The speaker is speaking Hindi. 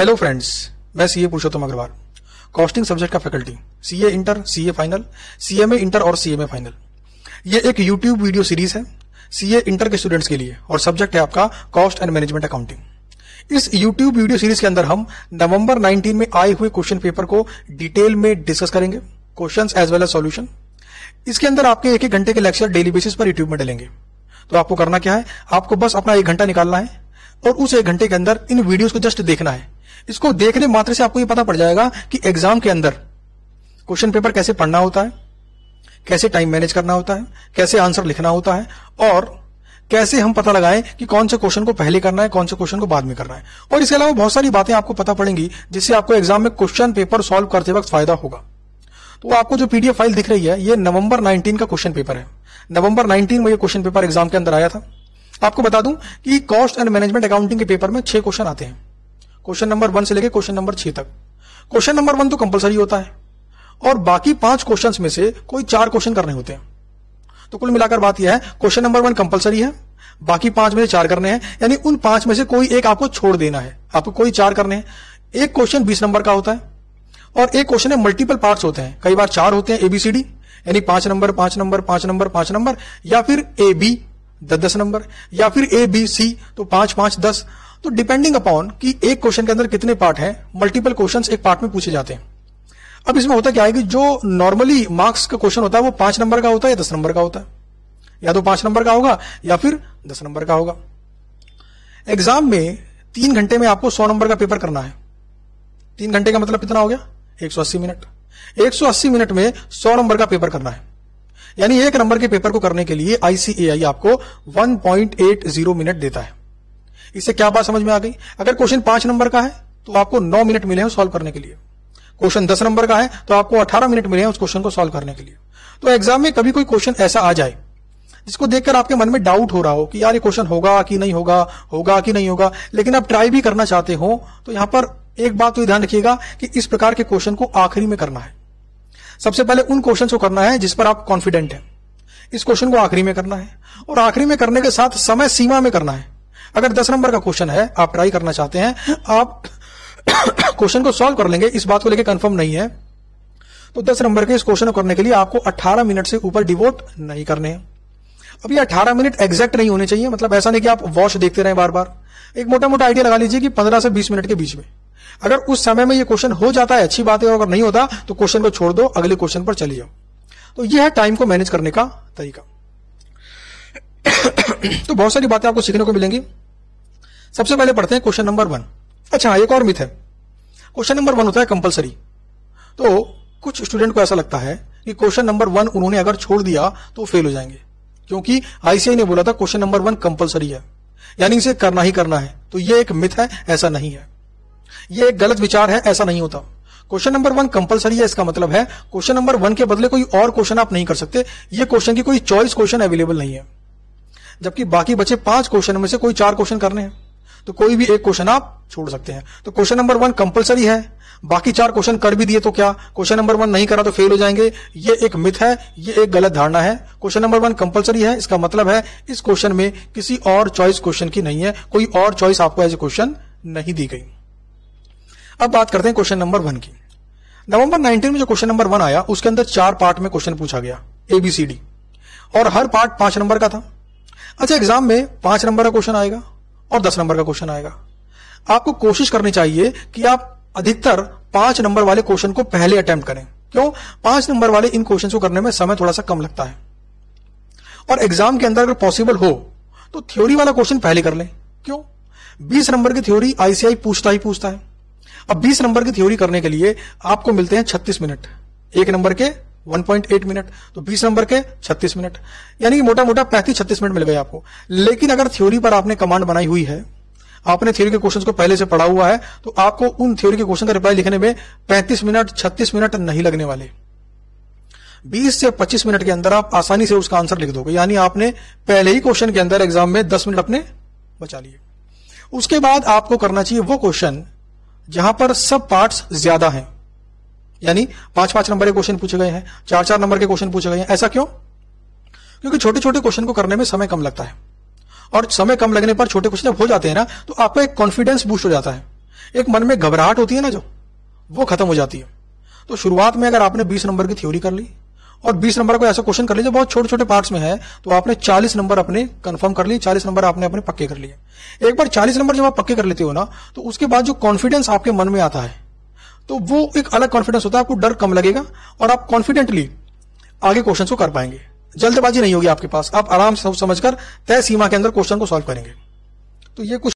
हेलो फ्रेंड्स मैं CA Purushottam Agarwal costing subject का faculty CA inter CA final CMA inter और सीएमए फाइनल ये एक यूट्यूब वीडियो सीरीज है सीए इंटर के स्टूडेंट्स के लिए और सब्जेक्ट है आपका कॉस्ट एंड मैनेजमेंट अकाउंटिंग इस यूट्यूब वीडियो सीरीज के अंदर हम नवंबर 19 में आए हुए क्वेश्चन पेपर को डिटेल में डिस्कस करेंगे question as well as solution इसके अंदर आपके एक एक घंटे के लेक्चर डेली बेसिस पर यूट्यूब में डलेंगे तो आपको करना क्या है आपको बस अपना एक घंटा निकालना है और उस एक घंटे के अंदर इन वीडियोस को जस्ट देखना है इसको देखने मात्र से आपको यह पता पड़ जाएगा कि एग्जाम के अंदर क्वेश्चन पेपर कैसे पढ़ना होता है कैसे टाइम मैनेज करना होता है कैसे आंसर लिखना होता है और कैसे हम पता लगाएं कि कौन से क्वेश्चन को पहले करना है कौन से क्वेश्चन को बाद में करना है और इसके अलावा बहुत सारी बातें आपको पता पड़ेंगी जिससे आपको एग्जाम में क्वेश्चन पेपर सॉल्व करते वक्त फायदा होगा तो आपको जो पीडीएफ फाइल दिख रही है ये नवंबर 19 का क्वेश्चन पेपर है नवंबर 19 में ये क्वेश्चन पेपर एग्जाम के अंदर आया था आपको बता दूं कि कॉस्ट एंड मैनेजमेंट अकाउंटिंग के पेपर में छह क्वेश्चन आते हैं क्वेश्चन नंबर वन से लेकर क्वेश्चन नंबर छह तक क्वेश्चन नंबर वन तो कंपलसरी होता है और बाकी पांच क्वेश्चंस में से कोई चार क्वेश्चन करने होते हैं तो कुल मिलाकर बात यह है क्वेश्चन नंबर वन कंपलसरी है बाकी पांच में से चार करने हैं यानी उन पांच में से कोई एक आपको छोड़ देना है आपको कोई चार करने हैं एक क्वेश्चन बीस नंबर का होता है और एक क्वेश्चन है मल्टीपल पार्ट्स होते हैं कई बार चार होते हैं एबीसीडी यानी पांच नंबर पांच नंबर पांच नंबर पांच नंबर या फिर ए बी दस दस नंबर या फिर ए बी सी तो पांच पांच दस तो डिपेंडिंग अपॉन कि एक क्वेश्चन के अंदर कितने पार्ट हैं मल्टीपल क्वेश्चंस एक पार्ट में पूछे जाते हैं अब इसमें होता क्या है कि जो नॉर्मली मार्क्स का क्वेश्चन होता है वो पांच नंबर का होता है या दस नंबर का होता है या तो पांच नंबर का होगा या फिर दस नंबर का होगा एग्जाम में तीन घंटे में आपको सौ नंबर का पेपर करना है तीन घंटे का मतलब कितना हो गया अस्सी मिनट अस्सी मिनट में सौ नंबर का पेपर करना है यानी एक नंबर के पेपर को करने के लिए आईसीएआई आपको जीरो मिनट देता है इससे क्या बात समझ में आ गई अगर क्वेश्चन पांच नंबर का है तो आपको नौ मिनट मिले हैं सॉल्व करने के लिए क्वेश्चन दस नंबर का है तो आपको अठारह मिनट मिले हैं उस क्वेश्चन को सॉल्व करने के लिए तो एग्जाम में कभी कोई क्वेश्चन ऐसा आ जाए जिसको देखकर आपके मन में डाउट हो रहा हो कि यार ये क्वेश्चन होगा कि नहीं होगा होगा कि नहीं होगा लेकिन आप ट्राई भी करना चाहते हो तो यहां पर एक बात तो ध्यान रखिएगा कि इस प्रकार के क्वेश्चन को आखिरी में करना है सबसे पहले उन क्वेश्चन को करना है जिस पर आप कॉन्फिडेंट हैं इस क्वेश्चन को आखिरी में करना है और आखिरी में करने के साथ समय सीमा में करना है अगर दस नंबर का क्वेश्चन है आप ट्राई करना चाहते हैं आप क्वेश्चन को सॉल्व कर लेंगे इस बात को लेकर कंफर्म नहीं है तो दस नंबर के इस क्वेश्चन को करने के लिए आपको अट्ठारह मिनट से ऊपर डिवोट नहीं करने हैं अब ये अट्ठारह मिनट एग्जैक्ट नहीं होने चाहिए मतलब ऐसा नहीं कि आप वॉश देखते रहे बार बार एक मोटा मोटा आइडिया लगा लीजिए कि पंद्रह से बीस मिनट के बीच में अगर उस समय में ये क्वेश्चन हो जाता है अच्छी बात है और अगर नहीं होता तो क्वेश्चन को छोड़ दो अगले क्वेश्चन पर चलिए तो यह है टाइम को मैनेज करने का तरीका तो बहुत सारी बातें आपको सीखने को मिलेंगी सबसे पहले पढ़ते हैं क्वेश्चन नंबर वन अच्छा हाँ, एक और मिथ है क्वेश्चन नंबर वन होता है कंपलसरी तो कुछ स्टूडेंट को ऐसा लगता है कि क्वेश्चन नंबर वन उन्होंने अगर छोड़ दिया तो फेल हो जाएंगे क्योंकि आईसीआई ने बोला था क्वेश्चन नंबर वन कंपलसरी है यानी इसे करना ही करना है तो ये एक मिथ है ऐसा नहीं है ये एक गलत विचार है ऐसा नहीं होता क्वेश्चन नंबर वन कंपलसरी है इसका मतलब है क्वेश्चन नंबर वन के बदले कोई और क्वेश्चन आप नहीं कर सकते ये क्वेश्चन की कोई चॉइस क्वेश्चन अवेलेबल नहीं है जबकि बाकी बचे पांच क्वेश्चन में से कोई चार क्वेश्चन करने हैं तो कोई भी एक क्वेश्चन आप छोड़ सकते हैं तो क्वेश्चन नंबर वन कंपलसरी है बाकी चार क्वेश्चन कर भी दिए तो क्या क्वेश्चन नंबर वन नहीं करा तो फेल हो जाएंगे ये एक मिथ है ये एक गलत धारणा है क्वेश्चन नंबर वन कंपलसरी है इसका मतलब है इस क्वेश्चन में किसी और चॉइस क्वेश्चन की नहीं है कोई और चॉइस आपको एज ए क्वेश्चन नहीं दी गई अब बात करते हैं क्वेश्चन नंबर वन की नवंबर नाइनटीन में जो क्वेश्चन नंबर वन आया उसके अंदर चार पार्ट में क्वेश्चन पूछा गया एबीसीडी और हर पार्ट पांच नंबर का था अच्छा एग्जाम में पांच नंबर का क्वेश्चन आएगा और दस नंबर का क्वेश्चन आएगा आपको कोशिश करनी चाहिए कि आप अधिकतर पांच नंबर वाले क्वेश्चन को पहले अटेम्प्ट करें क्यों पांच नंबर वाले इन क्वेश्चन को करने में समय थोड़ा सा कम लगता है और एग्जाम के अंदर अगर पॉसिबल हो तो थ्योरी वाला क्वेश्चन पहले कर लें क्यों बीस नंबर की थ्योरी आईसीआई पूछता ही पूछता है अब बीस नंबर की थ्योरी करने के लिए आपको मिलते हैं छत्तीस मिनट एक नंबर के 1.8 मिनट तो 20 नंबर के 36 मिनट यानी कि मोटा मोटा पैंतीस छत्तीस मिनट मिल गए आपको लेकिन अगर थ्योरी पर आपने कमांड बनाई हुई है आपने थ्योरी के क्वेश्चंस को पहले से पढ़ा हुआ है तो आपको उन थ्योरी के क्वेश्चन का रिप्लाई लिखने में पैंतीस मिनट छत्तीस मिनट नहीं लगने वाले 20 से 25 मिनट के अंदर आप आसानी से उसका आंसर लिख दोगे यानी आपने पहले ही क्वेश्चन के अंदर एग्जाम में 10 मिनट अपने बचा लिए उसके बाद आपको करना चाहिए वो क्वेश्चन जहां पर सब पार्ट्स ज्यादा हैं यानी पांच पांच नंबर के क्वेश्चन पूछे गए हैं चार चार नंबर के क्वेश्चन पूछे गए हैं ऐसा क्यों क्योंकि छोटे छोटे क्वेश्चन को करने में समय कम लगता है और समय कम लगने पर छोटे क्वेश्चन हो जाते हैं ना तो आपका एक कॉन्फिडेंस बूस्ट हो जाता है एक मन में घबराहट होती है ना जो वो खत्म हो जाती है तो शुरुआत में अगर आपने बीस नंबर की थ्योरी कर ली और 20 नंबर को ऐसा क्वेश्चन कर लिया जो बहुत छोटे छोटे पार्ट्स में है तो आपने 40 नंबर अपने कंफर्म कर लिए 40 नंबर आपने अपने पक्के कर लिए एक बार 40 नंबर जब आप पक्के कर लेते हो ना तो उसके बाद जो कॉन्फिडेंस आपके मन में आता है तो वो एक अलग कॉन्फिडेंस होता है आपको डर कम लगेगा और आप कॉन्फिडेंटली आगे क्वेश्चन को कर पाएंगे जल्दबाजी नहीं होगी आपके पास आप आराम से समझकर तय सीमा के अंदर क्वेश्चन को सॉल्व करेंगे तो ये कुछ